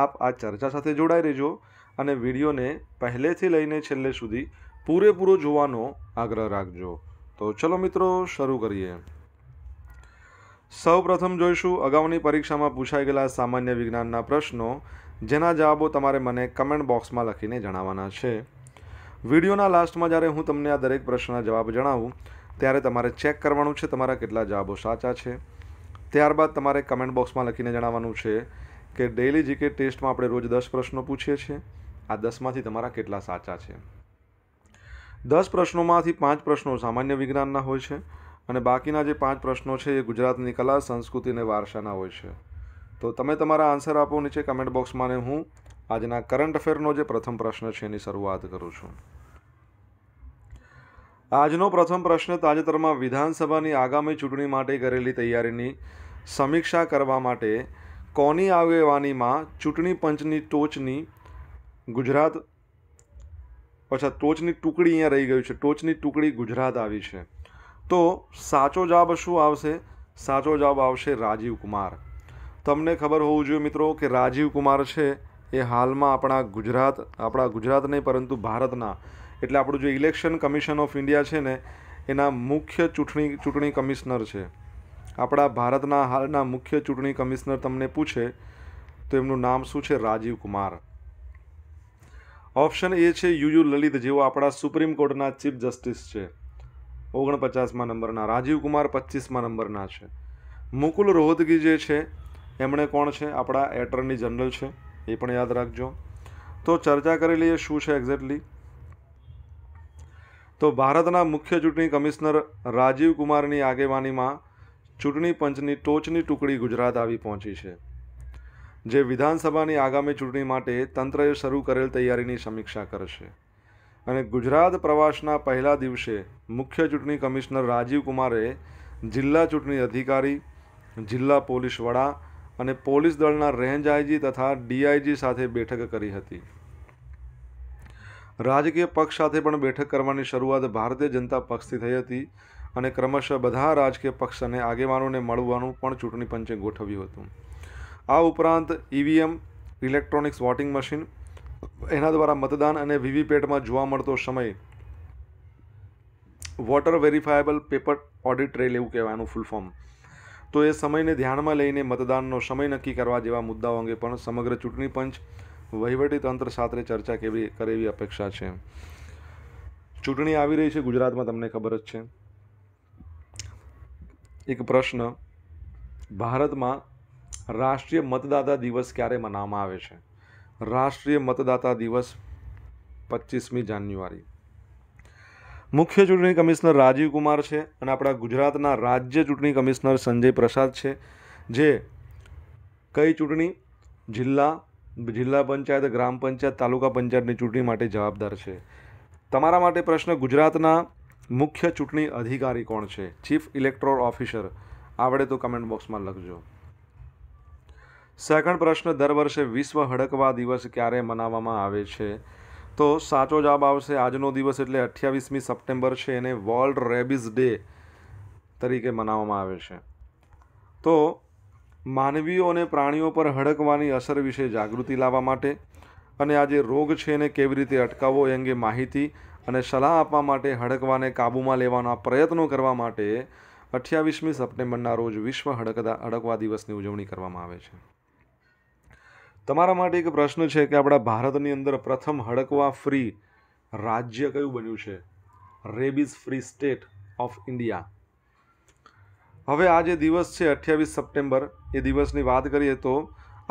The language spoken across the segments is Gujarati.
આપ આ ચર્ચા સાથે જોડાઈ રહેજો અને વિડીયોને પહેલેથી લઈને છેલ્લે સુધી પૂરેપૂરો જોવાનો આગ્રહ રાખજો તો ચલો મિત્રો શરૂ કરીએ સૌ પ્રથમ જોઈશું અગાઉની પરીક્ષામાં પૂછાઈ ગયેલા સામાન્ય વિજ્ઞાનના પ્રશ્નો જેના જવાબો તમારે મને કમેન્ટ બોક્સમાં લખીને જણાવવાના છે વિડીયોના લાસ્ટમાં જ્યારે હું તમને આ દરેક પ્રશ્નના જવાબ જણાવું ત્યારે તમારે ચેક કરવાનું છે તમારા કેટલા જવાબો સાચા છે ત્યારબાદ તમારે કમેન્ટ બોક્સમાં લખીને જણાવવાનું છે કે ડેઇલી જીકે ટેસ્ટમાં આપણે રોજ દસ પ્રશ્નો પૂછીએ છીએ આ દસમાંથી તમારા કેટલા સાચા છે દસ પ્રશ્નોમાંથી પાંચ પ્રશ્નો સામાન્ય વિજ્ઞાનના હોય છે અને બાકીના જે પાંચ પ્રશ્નો છે એ ગુજરાતની કલા સંસ્કૃતિ અને વારસાના હોય છે તો તમે તમારા આન્સર આપો નીચે કમેન્ટ બોક્સમાં હું આજના કરંટ અફેરનો જે પ્રથમ પ્રશ્ન છે એની શરૂઆત કરું છું આજનો પ્રથમ પ્રશ્ન તાજેતરમાં વિધાનસભાની આગામી ચૂંટણી માટે કરેલી તૈયારીની સમીક્ષા કરવા માટે કોની આગેવાનીમાં ચૂંટણી પંચની ટોચની ગુજરાત અચ્છા ટોચની ટુકડી અહીંયા રહી ગયું છે ટોચની ટુકડી ગુજરાત આવી છે તો સાચો જવાબ શું આવશે સાચો જવાબ આવશે રાજીવ કુમાર તમને ખબર હોવું જોઈએ મિત્રો કે રાજીવ કુમાર છે એ હાલમાં આપણા ગુજરાત આપણા ગુજરાત નહીં પરંતુ ભારતના એટલે આપણું જે ઇલેક્શન કમિશન ઓફ ઇન્ડિયા છે ને એના મુખ્ય ચૂંટણી ચૂંટણી કમિશનર છે આપણા ભારતના હાલના મુખ્ય ચૂંટણી કમિશનર તમને પૂછે તો એમનું નામ શું છે રાજીવ કુમાર ઓપ્શન એ છે યુ યુ લલિત જેઓ આપણા સુપ્રીમ કોર્ટના ચીફ જસ્ટિસ છે ઓગણપચાસમાં નંબરના રાજીવ કુમાર પચીસમાં નંબરના છે મુકુલ રોહતગી જે છે એમણે કોણ છે આપણા એટર્ની જનરલ છે એ પણ યાદ રાખજો તો ચર્ચા કરેલી એ શું છે એક્ઝેક્ટલી તો ભારતના મુખ્ય ચૂંટણી કમિશનર રાજીવ કુમારની આગેવાનીમાં ચૂંટણી પંચની ટોચની ટુકડી ગુજરાત આવી પહોંચી છે જે વિધાનસભાની આગામી ચૂંટણી માટે તંત્રએ શરૂ કરેલ તૈયારીની સમીક્ષા કરશે અને ગુજરાત પ્રવાસના પહેલા દિવસે મુખ્ય ચૂંટણી કમિશનર રાજીવ કુમારે જિલ્લા ચૂંટણી અધિકારી જિલ્લા પોલીસ વડા અને પોલીસ દળના રેન્જ આઈજી તથા ડીઆઈજી સાથે બેઠક કરી હતી રાજકીય પક્ષ સાથે પણ બેઠક કરવાની શરૂઆત ભારતીય જનતા પક્ષથી થઈ હતી અને ક્રમશઃ બધા રાજકીય પક્ષ અને આગેવાનોને મળવાનું પણ ચૂંટણી પંચે ગોઠવ્યું હતું આ ઉપરાંત ઈવીએમ ઇલેક્ટ્રોનિક્સ વોટિંગ મશીન એના દ્વારા મતદાન અને વીવીપેટમાં જોવા મળતો સમય voter verifiable paper audit trail એવું કહેવાય ફૂલ ફોર્મ તો એ સમયને ધ્યાનમાં લઈને મતદાનનો સમય નક્કી કરવા જેવા મુદ્દાઓ અંગે પણ સમગ્ર ચૂંટણી પંચ વહીવટીતંત્ર સાથે ચર્ચા કેવી કરેવી અપેક્ષા છે ચૂંટણી આવી રહી છે ગુજરાતમાં તમને ખબર જ છે એક પ્રશ્ન ભારતમાં રાષ્ટ્રીય મતદાતા દિવસ ક્યારે મનાવવામાં આવે છે રાષ્ટ્રીય મતદાતા દિવસ પચીસમી જાન્યુઆરી મુખ્ય ચૂંટણી કમિશનર રાજીવ કુમાર છે અને આપણા ગુજરાતના રાજ્ય ચૂંટણી કમિશનર સંજય પ્રસાદ છે જે કઈ ચૂંટણી જિલ્લા જિલ્લા પંચાયત ગ્રામ પંચાયત તાલુકા પંચાયતની ચૂંટણી માટે જવાબદાર છે તમારા માટે પ્રશ્ન ગુજરાતના મુખ્ય ચૂંટણી અધિકારી કોણ છે ચીફ ઇલેક્ટ્રોલ ઓફિસર આવડે તો કમેન્ટ બોક્સમાં લખજો સેકન્ડ પ્રશ્ન દર વર્ષે વિશ્વ હડકવા દિવસ ક્યારે મનાવવામાં આવે છે તો સાચો જવાબ આવશે આજનો દિવસ એટલે અઠ્યાવીસમી સપ્ટેમ્બર છે એને વર્લ્ડ રેબિઝ ડે તરીકે મનાવવામાં આવે છે તો માનવીઓ અને પ્રાણીઓ પર હડકવાની અસર વિશે જાગૃતિ લાવવા માટે અને આ જે રોગ છે એને કેવી રીતે અટકાવવો એ અંગે માહિતી અને સલાહ આપવા માટે હડકવાને કાબૂમાં લેવાના પ્રયત્નો કરવા માટે અઠ્યાવીસમી સપ્ટેમ્બરના રોજ વિશ્વ હડકદા હડકવા દિવસની ઉજવણી કરવામાં આવે છે તમારા માટે એક પ્રશ્ન છે કે આપણા ભારતની અંદર પ્રથમ હડકવા ફ્રી રાજ્ય કયું બન્યું છે rabies free state of India હવે આ જે દિવસ છે અઠ્યાવીસ સપ્ટેમ્બર એ દિવસની વાત કરીએ તો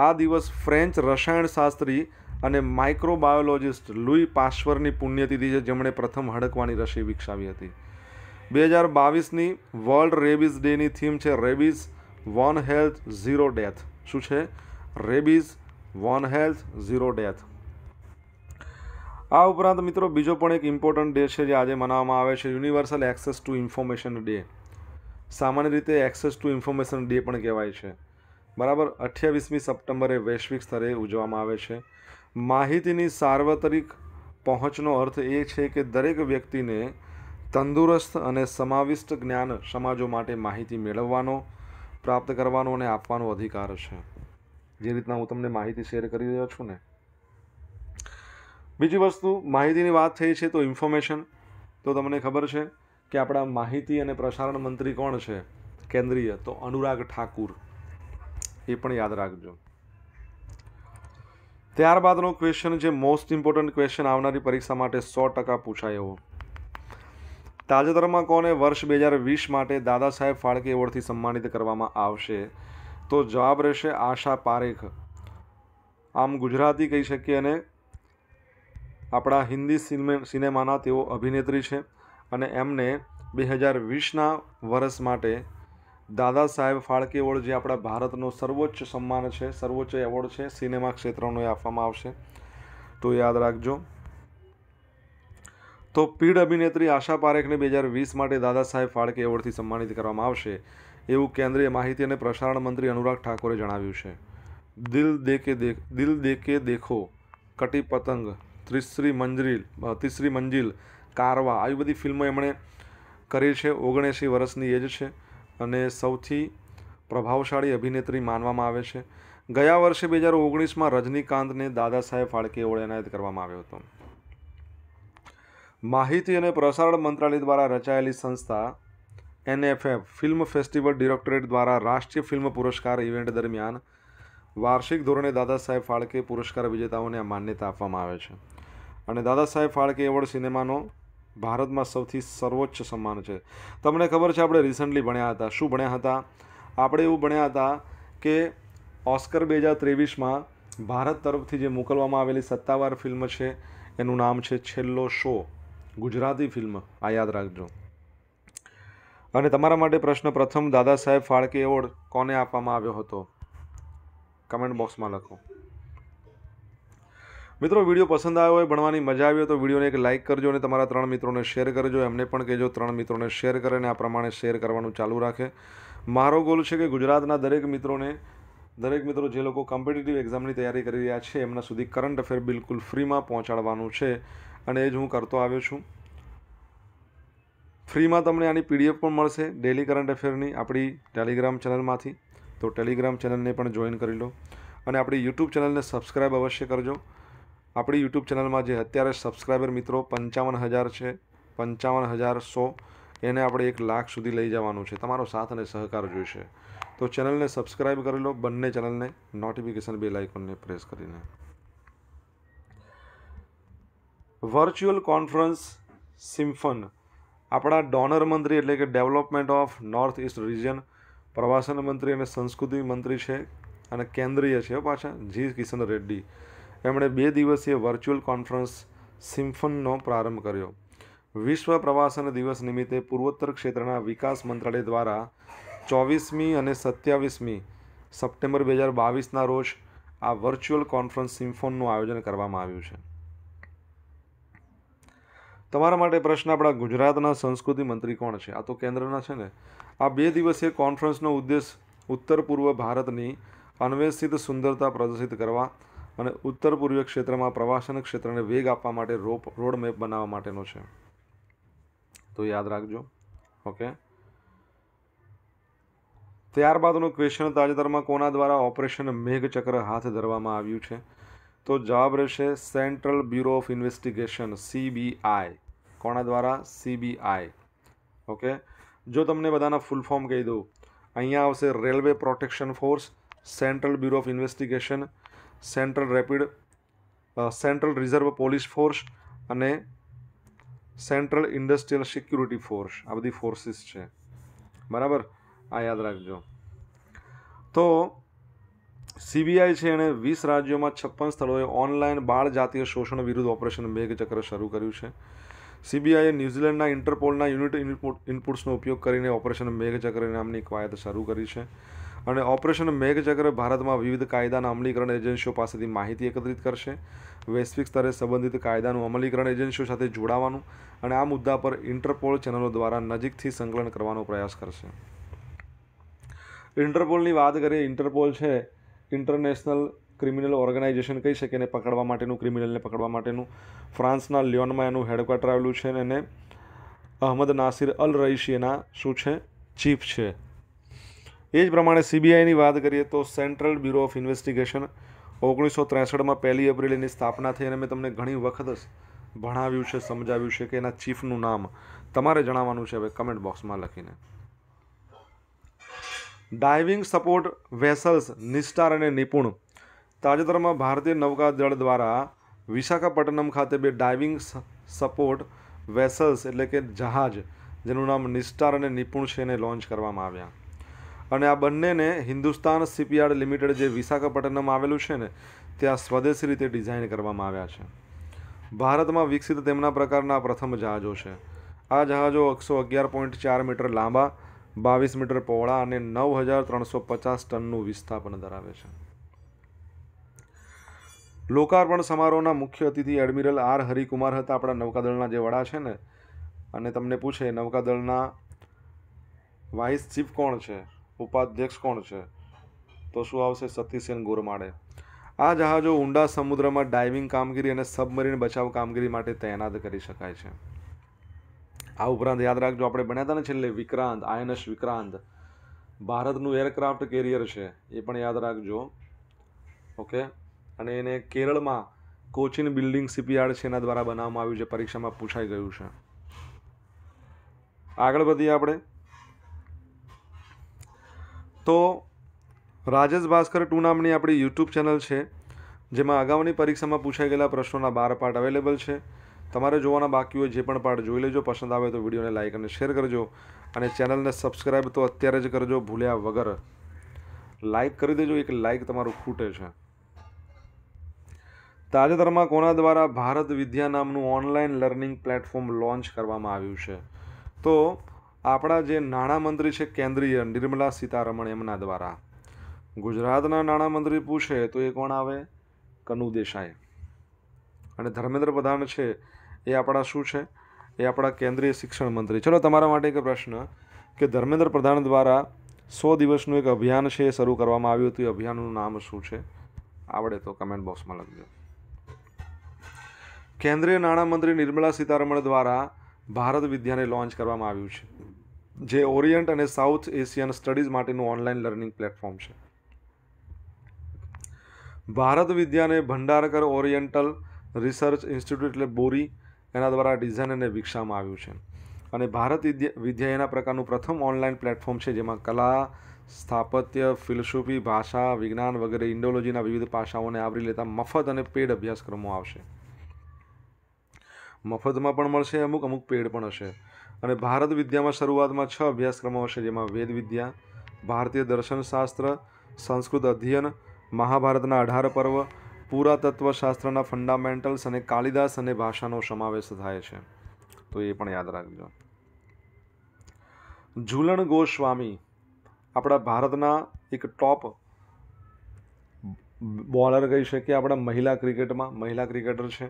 આ દિવસ ફ્રેન્ચ રસાયણશાસ્ત્રી અને માઇક્રોબાયોલોજિસ્ટ લુઈ પાશ્વરની પુણ્યતિથિ છે જેમણે પ્રથમ હડકવાની રસી વિકસાવી હતી બે હજાર બાવીસની વર્લ્ડ રેબીઝ ડેની થીમ છે rabies one health zero death શું છે rabies one health zero death આ ઉપરાંત મિત્રો બીજો પણ એક ઇમ્પોર્ટન્ટ ડે છે જે આજે મનાવવામાં આવે છે universal access to information day સામાન્ય રીતે એક્સેસ ટુ ઇન્ફોર્મેશન ડે પણ કહેવાય છે બરાબર અઠ્યાવીસમી સપ્ટેમ્બરે વૈશ્વિક સ્તરે ઉજવવામાં આવે છે માહિતીની સાર્વત્રિક પહોંચનો અર્થ એ છે કે દરેક વ્યક્તિને તંદુરસ્ત અને સમાવિષ્ટ જ્ઞાન સમાજો માટે માહિતી મેળવવાનો પ્રાપ્ત કરવાનો અને આપવાનો અધિકાર છે જે રીતના હું તમને માહિતી શેર કરી રહ્યો છું ને બીજી વસ્તુ માહિતીની વાત થઈ છે તો ઇન્ફોર્મેશન તો તમને ખબર છે કે આપણા માહિતી અને પ્રસારણ મંત્રી કોણ છે કેન્દ્રીય તો અનુરાગ ઠાકુર એ પણ યાદ રાખજો ત્યારબાદનો ક્વેશ્ચન જે મોસ્ટ ઇમ્પોર્ટન્ટ ક્વેશ્ચન આવનારી પરીક્ષા માટે સો ટકા પૂછાય એવો તાજેતરમાં કોને વર્ષ બે હજાર વીસ માટે દાદા સાહેબ ફાળકે એવોર્ડથી સન્માનિત કરવામાં આવશે તો જવાબ રહેશે આશા પારેખ આમ ગુજરાતી કહી શકીએ અને આપણા હિન્દી સિનેમાના તેઓ અભિનેત્રી છે અને એમને બે હજાર વીસના વર્ષ માટે દાદા સાહેબ ફાળકે એવોર્ડ જે આપણા ભારતનો સર્વોચ્ચ સન્માન છે સર્વોચ્ચ એવોર્ડ છે સિનેમા ક્ષેત્રનો એ આપવામાં આવશે તો યાદ રાખજો તો પીડ અભિનેત્રી આશા પારેખને બે હજાર વીસ માટે દાદા સાહેબ ફાળકે એવોર્ડથી સન્માનિત કરવામાં આવશે એવું કેન્દ્રીય માહિતી અને પ્રસારણ મંત્રી અનુરાગ ઠાકોરે જણાવ્યું છે દિલ દેકે દેખ દિલ દેકે દેખો કટી પતંગ ત્રીસરી મંજિલ તીસરી મંજિલ કારવા આવી બધી ફિલ્મો એમણે કરી છે ઓગણએંસી વર્ષની એજ છે અને સૌથી પ્રભાવશાળી અભિનેત્રી માનવામાં આવે છે ગયા વર્ષે બે હજાર ઓગણીસમાં રજનીકાંતને દાદા સાહેબ ફાળકે એવોર્ડ એનાયત કરવામાં આવ્યો હતો માહિતી અને પ્રસારણ મંત્રાલય દ્વારા રચાયેલી સંસ્થા એનએફએફ ફિલ્મ ફેસ્ટિવલ ડિરેક્ટરેટ દ્વારા રાષ્ટ્રીય ફિલ્મ પુરસ્કાર ઇવેન્ટ દરમિયાન વાર્ષિક ધોરણે દાદા સાહેબ ફાળકે પુરસ્કાર વિજેતાઓને આ માન્યતા આપવામાં આવે છે અને દાદા સાહેબ ફાળકે એવોર્ડ સિનેમાનો ભારતમાં સૌથી સર્વોચ્ચ સન્માન છે તમને ખબર છે આપણે રિસન્ટલી ભણ્યા હતા શું ભણ્યા હતા આપણે એવું ભણ્યા હતા કે ઓસ્કર બે હજાર ત્રેવીસમાં ભારત તરફથી જે મોકલવામાં આવેલી સત્તાવાર ફિલ્મ છે એનું નામ છે છેલ્લો શો ગુજરાતી ફિલ્મ આ યાદ રાખજો અને તમારા માટે પ્રશ્ન પ્રથમ દાદા સાહેબ ફાળકે એવોર્ડ કોને આપવામાં આવ્યો હતો કમેન્ટ બોક્સમાં લખો મિત્રો વિડીયો પસંદ આવ્યો હોય ભણવાની મજા આવી તો વિડીયોને એક લાઇક કરજો અને તમારા ત્રણ મિત્રોને શેર કરજો એમને પણ કહેજો ત્રણ મિત્રોને શેર કરે અને આ પ્રમાણે શેર કરવાનું ચાલુ રાખે મારો ગોલ છે કે ગુજરાતના દરેક મિત્રોને દરેક મિત્રો જે લોકો કોમ્પિટિટિવ એક્ઝામની તૈયારી કરી રહ્યા છે એમના સુધી કરંટ અફેર બિલકુલ ફ્રીમાં પહોંચાડવાનું છે અને એ જ હું કરતો આવ્યો છું ફ્રીમાં તમને આની પીડીએફ પણ મળશે ડેલી કરંટ અફેરની આપણી ટેલિગ્રામ ચેનલમાંથી તો ટેલિગ્રામ ચેનલને પણ જોઈન કરી લો અને આપણી યુટ્યુબ ચેનલને સબસ્ક્રાઈબ અવશ્ય કરજો આપણી યુટ્યુબ ચેનલમાં જે અત્યારે સબસ્ક્રાઈબર મિત્રો પંચાવન હજાર છે પંચાવન હજાર સો એને આપણે એક લાખ સુધી લઈ જવાનું છે તમારો સાથ અને સહકાર જોઈશે તો ચેનલને સબસ્ક્રાઈબ કરી લો બંને ચેનલને નોટિફિકેશન બે આઇકોનને પ્રેસ કરીને વર્ચ્યુઅલ કોન્ફરન્સ સિમ્ફન આપણા ડોનર મંત્રી એટલે કે development of north east region પ્રવાસન મંત્રી અને સંસ્કૃતિ મંત્રી છે અને કેન્દ્રીય છે પાછા જી કિશન રેડ્ડી એમણે બે દિવસીય વર્ચ્યુઅલ કોન્ફરન્સ સિમ્ફનનો પ્રારંભ કર્યો વિશ્વ પ્રવાસન દિવસ નિમિત્તે પૂર્વોત્તર ક્ષેત્રના વિકાસ મંત્રાલય દ્વારા ચોવીસમી અને સત્યાવીસમી સપ્ટેમ્બર બે હજાર બાવીસના રોજ આ વર્ચ્યુઅલ કોન્ફરન્સ સિમ્ફોનનું આયોજન કરવામાં આવ્યું છે તમારા માટે પ્રશ્ન આપણા ગુજરાતના સંસ્કૃતિ મંત્રી કોણ છે આ તો કેન્દ્રના છે ને આ બે દિવસીય કોન્ફરન્સનો ઉદ્દેશ ઉત્તર પૂર્વ ભારતની અન્વેષિત સુંદરતા પ્રદર્શિત કરવા અને ઉત્તર પૂર્વીય ક્ષેત્રમાં પ્રવાસન ક્ષેત્રને વેગ આપવા માટે રોપ રોડ મેપ બનાવવા માટેનો છે તો યાદ રાખજો ઓકે ત્યારબાદનો ક્વેશ્ચન તાજેતરમાં કોના દ્વારા ઓપરેશન મેઘચક્ર હાથ ધરવામાં આવ્યું છે તો જવાબ રહેશે central bureau of investigation CBI કોના દ્વારા સીબીઆઈ ઓકે જો તમને બધાના ફૂલ ફોર્મ કહી દઉં અહીંયા આવશે railway protection force central bureau of investigation central rapid central reserve police force અને સેન્ટ્રલ ઇન્ડસ્ટ્રીયલ સિક્યુરિટી ફોર્સ આ બધી ફોર્સિસ છે બરાબર આ યાદ રાખજો તો સીબીઆઈ છે એણે વીસ રાજ્યોમાં છપ્પન સ્થળોએ ઓનલાઈન બાળ જાતીય શોષણ વિરુદ્ધ ઓપરેશન મેઘચક્ર શરૂ કર્યું છે સીબીઆઈએ ન્યૂઝીલેન્ડના ઇન્ટરપોલના યુનિટ ઇનપુટ્સનો ઉપયોગ કરીને ઓપરેશન મેઘચક્ર નામની કવાયત શરૂ કરી છે અને ઓપરેશન મેઘચક્ર ભારતમાં વિવિધ કાયદાના અમલીકરણ એજન્સીઓ પાસેથી માહિતી એકત્રિત કરશે વૈશ્વિક સ્તરે સંબંધિત કાયદાનું અમલીકરણ એજન્સીઓ સાથે જોડાવાનું અને આ મુદ્દા પર ઇન્ટરપોલ ચેનલો દ્વારા નજીકથી સંકલન કરવાનો પ્રયાસ કરશે ઇન્ટરપોલની વાત કરીએ ઇન્ટરપોલ છે ઇન્ટરનેશનલ ક્રિમિનલ ઓર્ગેનાઇઝેશન કહી શકે એને પકડવા માટેનું ક્રિમિનલને પકડવા માટેનું ફ્રાન્સના લિયોનમાં એનું હેડક્વાર્ટર આવેલું છે અને એને અહમદ નાસિર અલ રઈશી એના શું છે ચીફ છે એ જ પ્રમાણે સીબીઆઈની વાત કરીએ તો સેન્ટ્રલ બ્યુરો ઓફ ઇન્વેસ્ટિગેશન ઓગણીસો ત્રેસઠમાં પહેલી એપ્રિલ એની સ્થાપના થઈ અને મેં તમને ઘણી વખત ભણાવ્યું છે સમજાવ્યું છે કે એના ચીફનું નામ તમારે જણાવવાનું છે હવે કમેન્ટ બોક્સમાં લખીને ડાઇવિંગ સપોર્ટ વેસલ્સ નિસ્ટાર અને નિપુણ તાજેતરમાં ભારતીય નૌકાદળ દ્વારા વિશાખાપટ્ટનમ ખાતે બે ડાઇવિંગ સપોર્ટ વેસલ્સ એટલે કે જહાજ જેનું નામ નિસ્ટાર અને નિપુણ છે એને લોન્ચ કરવામાં આવ્યા અને આ બંનેને હિન્દુસ્તાન શિપયાર્ડ લિમિટેડ જે વિશાખાપટ્ટનમ આવેલું છે ને ત્યાં સ્વદેશી રીતે ડિઝાઇન કરવામાં આવ્યા છે ભારતમાં વિકસિત તેમના પ્રકારના પ્રથમ જહાજો છે આ જહાજો એકસો અગિયાર પોઈન્ટ ચાર મીટર લાંબા બાવીસ મીટર પહોળા અને નવ હજાર ત્રણસો પચાસ ટનનું વિસ્થાપન ધરાવે છે લોકાર્પણ સમારોહના મુખ્ય અતિથિ એડમિરલ આર હરિકુમાર હતા આપણા નૌકાદળના જે વડા છે ને અને તમને પૂછે નૌકાદળના વાઇસ ચીફ કોણ છે ઉપાધ્યક્ષ કોણ છે તો શું આવશે સતીસેન ગોરમાડે આ જહાજો ઊંડા સમુદ્રમાં ડાઇવિંગ કામગીરી અને સબમરીન બચાવ કામગીરી માટે તૈનાત કરી શકાય છે આ ઉપરાંત યાદ રાખજો આપણે ભણ્યા હતા ને છેલ્લે વિક્રાંત આયનસ વિક્રાંત ભારતનું એરક્રાફ્ટ કેરિયર છે એ પણ યાદ રાખજો ઓકે અને એને કેરળમાં કોચિન બિલ્ડિંગ શિપયાર્ડ છે એના દ્વારા બનાવવામાં આવ્યું છે પરીક્ષામાં પૂછાઈ ગયું છે આગળ વધીએ આપણે તો રાજેશ ભાસ્કર ટુ નામની આપણી યુટ્યુબ ચેનલ છે જેમાં અગાઉની પરીક્ષામાં પૂછાઈ ગયેલા પ્રશ્નોના બાર પાઠ અવેલેબલ છે તમારે જોવાના બાકી હોય જે પણ પાર્ટ જોઈ લેજો પસંદ આવે તો વિડીયોને લાઇક અને શેર કરજો અને ચેનલને સબસ્ક્રાઈબ તો અત્યારે જ કરજો ભૂલ્યા વગર લાઇક કરી દેજો એક લાઇક તમારું ખૂટે છે તાજેતરમાં કોના દ્વારા ભારત વિદ્યા નામનું ઓનલાઈન લર્નિંગ પ્લેટફોર્મ લોન્ચ કરવામાં આવ્યું છે તો આપણા જે નાણામંત્રી છે કેન્દ્રીય નિર્મલા સીતારમણ એમના દ્વારા ગુજરાતના નાણામંત્રી પૂછે તો એ કોણ આવે કનુ દેસાઈ અને ધર્મેન્દ્ર પ્રધાન છે એ આપણા શું છે એ આપણા કેન્દ્રીય શિક્ષણ મંત્રી ચલો તમારા માટે એક પ્રશ્ન કે ધર્મેન્દ્ર પ્રધાન દ્વારા સો દિવસનું એક અભિયાન છે એ શરૂ કરવામાં આવ્યું હતું એ અભિયાનનું નામ શું છે આવડે તો કમેન્ટ બોક્સમાં લખજો કેન્દ્રીય નાણામંત્રી નિર્મલા સીતારમણ દ્વારા ભારત વિદ્યાને લોન્ચ કરવામાં આવ્યું છે જે ઓરિયન્ટ અને સાઉથ એશિયન સ્ટડીઝ માટેનું ઓનલાઈન લર્નિંગ પ્લેટફોર્મ છે ભારત વિદ્યાને Bhandarkar oriental research institute BORI બોરી એના દ્વારા ડિઝાઇન અને વિકસાવવામાં આવ્યું છે અને ભારત વિદ્યા એના પ્રકારનું પ્રથમ ઓનલાઈન પ્લેટફોર્મ છે જેમાં કલા સ્થાપત્ય ફિલસૂફી ભાષા વિજ્ઞાન વગેરે ઇન્ડોલોજીના વિવિધ પાસાઓને આવરી લેતા મફત અને પેડ અભ્યાસક્રમો આવશે મફતમાં પણ મળશે અમુક અમુક પેડ પણ હશે અને ભારત વિદ્યામાં શરૂઆતમાં છ અભ્યાસક્રમો હશે જેમાં વેદ વિદ્યા ભારતીય દર્શનશાસ્ત્ર સંસ્કૃત અધ્યયન મહાભારતના અઢાર પર્વ પુરાતત્વશાસ્ત્રના ફંડામેન્ટલ્સ અને કાલિદાસ અને ભાષાનો સમાવેશ થાય છે તો એ પણ યાદ રાખજો ઝૂલણ ગોસ્વામી આપણા ભારતના એક ટોપ બોલર કહી શકીએ આપણા મહિલા ક્રિકેટમાં મહિલા ક્રિકેટર છે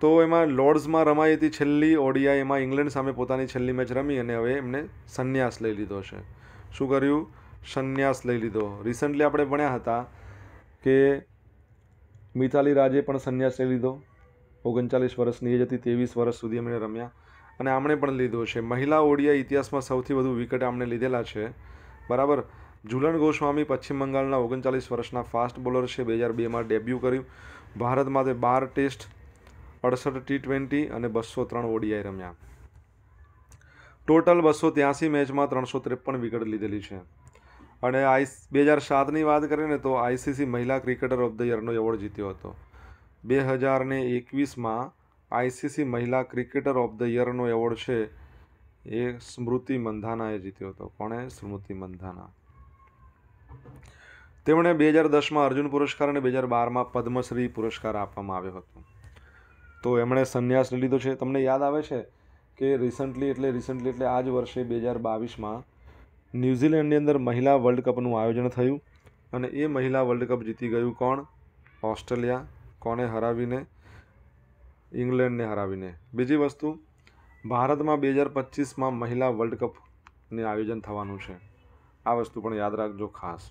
તો એમાં લોર્ડ્સમાં રમાઈ હતી છેલ્લી ઓડિયા એમાં ઇંગ્લેન્ડ સામે પોતાની છેલ્લી મેચ રમી અને હવે એમને સંન્યાસ લઈ લીધો છે શું કર્યું સંન્યાસ લઈ લીધો રિસન્ટલી આપણે ભણ્યા હતા કે મિતાલી રાજે પણ સંન્યાસ લઈ લીધો ઓગણચાલીસ વર્ષની એજ હતી ત્રેવીસ વર્ષ સુધી એમણે રમ્યા અને આમણે પણ લીધો છે મહિલા ઓડિયા ઇતિહાસમાં સૌથી વધુ વિકેટ આમણે લીધેલા છે બરાબર ઝુલન ગોસ્વામી પશ્ચિમ બંગાળના ઓગણચાલીસ વર્ષના ફાસ્ટ બોલર છે બે હજાર બેમાં ડેબ્યુ કર્યું ભારતમાં તે બાર ટેસ્ટ અડસઠ ટી ટ્વેન્ટી અને બસો ત્રણ ઓડીઆઈ રમ્યા ટોટલ બસો ત્યાંસી મેચમાં ત્રણસો ત્રેપન વિકેટ લીધેલી છે અને આઈ બે હજાર સાતની વાત કરીએ ને તો આઈસીસી મહિલા ક્રિકેટર ઓફ ધ યરનો એવોર્ડ જીત્યો હતો બે હજારને એકવીસમાં આઈસીસી મહિલા ક્રિકેટર ઓફ ધ યરનો એવોર્ડ છે એ સ્મૃતિ મંધાનાએ જીત્યો હતો કોણે સ્મૃતિ મંધાના તેમણે બે હજાર દસમાં અર્જુન પુરસ્કાર અને બે હજાર બારમાં પદ્મશ્રી પુરસ્કાર આપવામાં આવ્યો હતો તો એમણે સંન્યાસ લઈ લીધો છે તમને યાદ આવે છે કે રિસન્ટલી એટલે રિસન્ટલી એટલે આ જ વર્ષે બે હજાર બાવીસમાં ન્યૂઝીલેન્ડની અંદર મહિલા વર્લ્ડ કપનું આયોજન થયું અને એ મહિલા વર્લ્ડ કપ જીતી ગયું કોણ ઓસ્ટ્રેલિયા કોને હરાવીને ઇંગ્લેન્ડને હરાવીને બીજી વસ્તુ ભારતમાં બે હજાર પચીસમાં મહિલા વર્લ્ડ કપને આયોજન થવાનું છે આ વસ્તુ પણ યાદ રાખજો ખાસ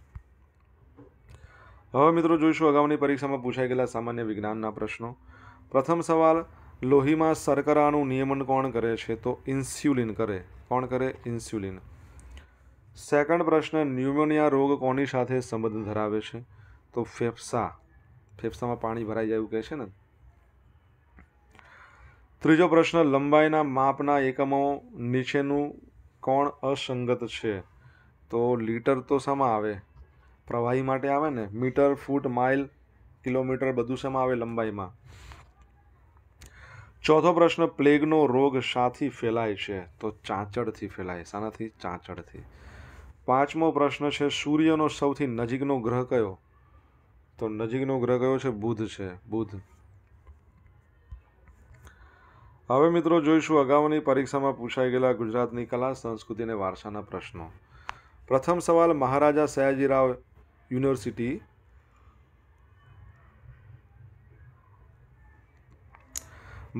હવે મિત્રો જોઈશું અગાઉની પરીક્ષામાં પૂછાઈ ગયેલા સામાન્ય વિજ્ઞાનના પ્રશ્નો પ્રથમ સવાલ લોહીમાં શર્કરાનું નિયમન કોણ કરે છે તો ઇન્સ્યુલિન કરે કોણ કરે ઇન્સ્યુલિન સેકન્ડ પ્રશ્ન ન્યુમોનિયા રોગ કોની સાથે સંબંધ ધરાવે છે તો ફેફસા ફેફસામાં પાણી ભરાઈ જાય એવું કહે છે ને ત્રીજો પ્રશ્ન લંબાઈના માપના એકમો નીચેનું કોણ અસંગત છે તો લીટર તો શામાં આવે પ્રવાહી માટે આવે ને મીટર ફૂટ માઇલ કિલોમીટર બધું શામાં આવે લંબાઈમાં ચોથો પ્રશ્ન પ્લેગનો રોગ શાથી ફેલાય છે તો ચાંચડથી ફેલાય શાનાથી ચાંચડથી પાંચમો પ્રશ્ન છે સૂર્યનો સૌથી નજીકનો ગ્રહ કયો તો નજીકનો ગ્રહ કયો છે બુધ છે બુધ હવે મિત્રો જોઈશું અગાઉની પરીક્ષામાં પૂછાઈ ગયેલા ગુજરાતની કલા સંસ્કૃતિ અને વારસાના પ્રશ્નો પ્રથમ સવાલ મહારાજા સયાજીરાવ યુનિવર્સિટી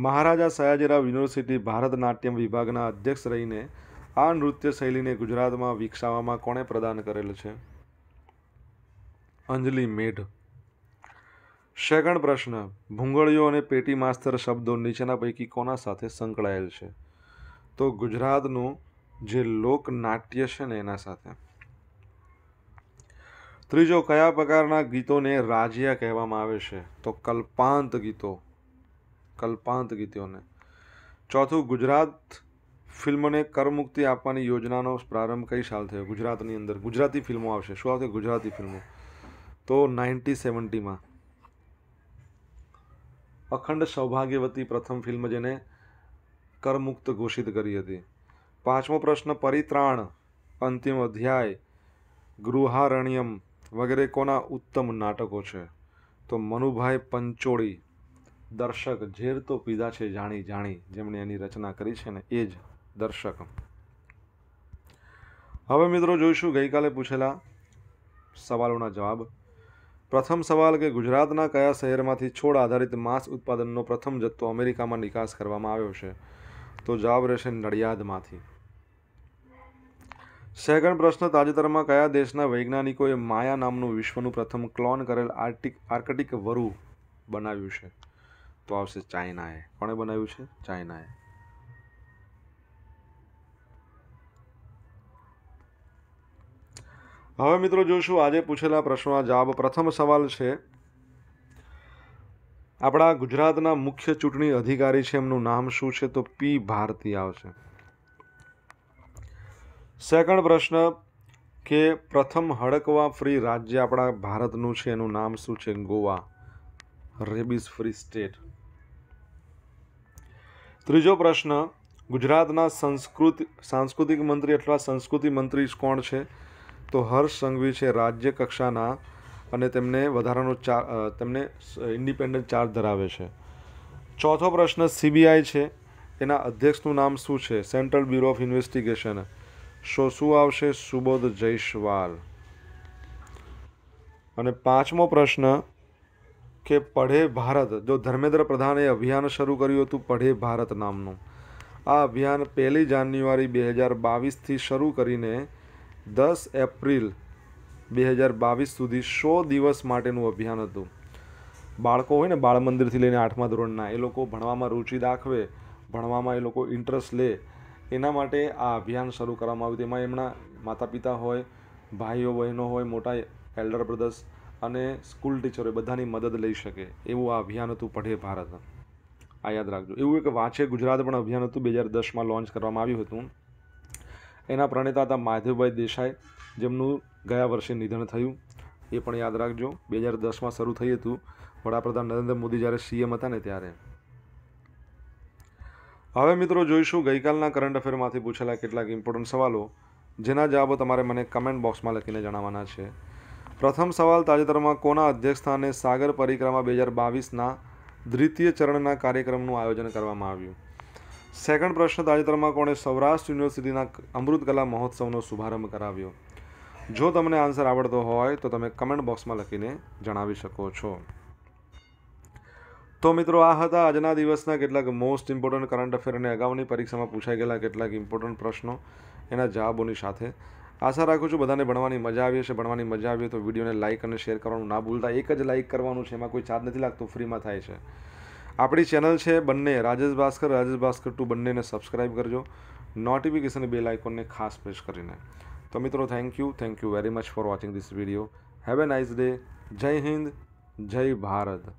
મહારાજા સયાજીરાવ યુનિવર્સિટી ભારતનાટ્યમ વિભાગના અધ્યક્ષ રહીને આ નૃત્ય શૈલીને ગુજરાતમાં વિકસાવવામાં કોણે પ્રદાન કરેલ છે અંજલિ મેઢ સેકન્ડ પ્રશ્ન ભૂંગળીઓ અને પેટી માસ્તર શબ્દો નીચેના પૈકી કોના સાથે સંકળાયેલ છે તો ગુજરાતનું જે લોકનાટ્ય છે ને એના સાથે ત્રીજો કયા પ્રકારના ગીતોને રાજ્યા કહેવામાં આવે છે તો કલ્પાંત ગીતો કલ્પાંત ગીતોને ચોથું ગુજરાત ફિલ્મને કરમુક્તિ આપવાની યોજનાનો પ્રારંભ કઈ સાલ થયો ગુજરાતની અંદર ગુજરાતી ફિલ્મો આવશે શું આવશે ગુજરાતી ફિલ્મો તો નાઇન્ટી સેવન્ટીમાં અખંડ સૌભાગ્યવતી પ્રથમ ફિલ્મ જેને કરમુક્ત ઘોષિત કરી હતી પાંચમો પ્રશ્ન પરિત્રાણ અંતિમ અધ્યાય ગૃહારણ્યમ વગેરે કોના ઉત્તમ નાટકો છે તો મનુભાઈ પંચોળી દર્શક ઝેર તો પીધા છે જાણી જાણી જેમણે એની રચના કરી છે ને એ જ દર્શક હવે મિત્રો જોઈશું ગઈકાલે પૂછેલા સવાલોના જવાબ પ્રથમ સવાલ કે ગુજરાતના કયા શહેરમાંથી છોડ આધારિત માંસ ઉત્પાદનનો પ્રથમ જથ્થો અમેરિકામાં નિકાસ કરવામાં આવ્યો છે તો જવાબ રહેશે નડિયાદમાંથી સેકન્ડ પ્રશ્ન તાજેતરમાં કયા દેશના વૈજ્ઞાનિકોએ માયા નામનું વિશ્વનું પ્રથમ ક્લોન કરેલ આર્ટિક આર્કટિક વરુ બનાવ્યું છે તો આવશે ચાઇનાએ કોણે બનાવ્યું છે ચાઇનાએ હવે મિત્રો જોશું આજે પૂછેલા પ્રશ્નોના જવાબ પ્રથમ સવાલ છે આપણા ગુજરાતના મુખ્ય ચૂંટણી અધિકારી છે એમનું નામ શું છે તો પી ભારતી આવશે સેકન્ડ પ્રશ્ન કે પ્રથમ હડકવા ફ્રી રાજ્ય આપણા ભારતનું છે એનું નામ શું છે ગોવા રેબીઝ ફ્રી સ્ટેટ ત્રીજો પ્રશ્ન ગુજરાતના સંસ્કૃતિ સાંસ્કૃતિક મંત્રી અથવા સંસ્કૃતિ મંત્રી કોણ છે તો હર્ષ સંઘવી છે રાજ્ય કક્ષાના અને તેમને વધારાનો ચાર તેમને ઇન્ડિપેન્ડન્ટ ચાર્જ ધરાવે છે ચોથો પ્રશ્ન સીબીઆઈ છે એના અધ્યક્ષનું નામ શું છે સેન્ટ્રલ બ્યુરો ઓફ ઇન્વેસ્ટિગેશન શો શું આવશે સુબોધ જયસ્વાલ અને પાંચમો પ્રશ્ન કે પઢે ભારત જો ધર્મેન્દ્ર પ્રધાને અભિયાન શરૂ કર્યું હતું પઢે ભારત નામનું આ અભિયાન પહેલી જાન્યુઆરી બે હજાર બાવીસથી શરૂ કરીને દસ એપ્રિલ બે હજાર બાવીસ સુધી સો દિવસ માટેનું અભિયાન હતું બાળકો હોય ને બાળમંદિરથી લઈને આઠમા ધોરણના એ લોકો ભણવામાં રુચિ દાખવે ભણવામાં એ લોકો ઇન્ટરેસ્ટ લે એના માટે આ અભિયાન શરૂ કરવામાં આવ્યું હતું એમાં એમના માતા પિતા હોય ભાઈઓ બહેનો હોય મોટા એલ્ડર બ્રધર્સ અને સ્કૂલ ટીચરો બધાની મદદ લઈ શકે એવું આ અભિયાન હતું પઢે ભારત આ યાદ રાખજો એવું એક વાંચે ગુજરાત પણ અભિયાન હતું બે હજાર દસમાં લોન્ચ કરવામાં આવ્યું હતું એના પ્રણેતા હતા માધવભાઈ દેસાઈ જેમનું ગયા વર્ષે નિધન થયું એ પણ યાદ રાખજો બે હજાર દસમાં શરૂ થઈ હતું વડાપ્રધાન નરેન્દ્ર મોદી જ્યારે સીએમ હતા ને ત્યારે હવે મિત્રો જોઈશું ગઈકાલના કરંટ અફેરમાંથી પૂછેલા કેટલાક ઇમ્પોર્ટન્ટ સવાલો જેના જવાબો તમારે મને કમેન્ટ બોક્સમાં લખીને જણાવવાના છે પ્રથમ સવાલ તાજેતરમાં કોના અધ્યક્ષસ્થાને સાગર પરિક્રમા બે હજાર બાવીસના દ્વિતીય ચરણના કાર્યક્રમનું આયોજન કરવામાં આવ્યું સેકન્ડ પ્રશ્ન તાજેતરમાં કોણે સૌરાષ્ટ્ર યુનિવર્સિટીના અમૃત કલા મહોત્સવનો શુભારંભ કરાવ્યો જો તમને આન્સર આવડતો હોય તો તમે કમેન્ટ બોક્સમાં લખીને જણાવી શકો છો તો મિત્રો આ હતા આજના દિવસના કેટલાક મોસ્ટ ઇમ્પોર્ટન્ટ કરંટ અફેર અને અગાઉની પરીક્ષામાં પૂછાઈ ગયેલા કેટલાક ઇમ્પોર્ટન્ટ પ્રશ્નો એના જવાબોની સાથે આશા રાખું છું બધાને ભણવાની મજા આવી હશે ભણવાની મજા આવી તો વિડીયોને લાઇક અને શેર કરવાનું ના ભૂલતા એક જ લાઇક કરવાનું છે એમાં કોઈ ચાર્જ નથી લાગતો ફ્રીમાં થાય છે આપણી ચેનલ છે બંને રાજેશ ભાસ્કર રાજેશ ભાસ્કર ટુ બંનેને સબસ્ક્રાઇબ કરજો નોટિફિકેશન બે આઇકોનને ખાસ પ્રેસ કરીને તો મિત્રો thank you thank you very much for watching this video have a nice day Jai Hind જય ભારત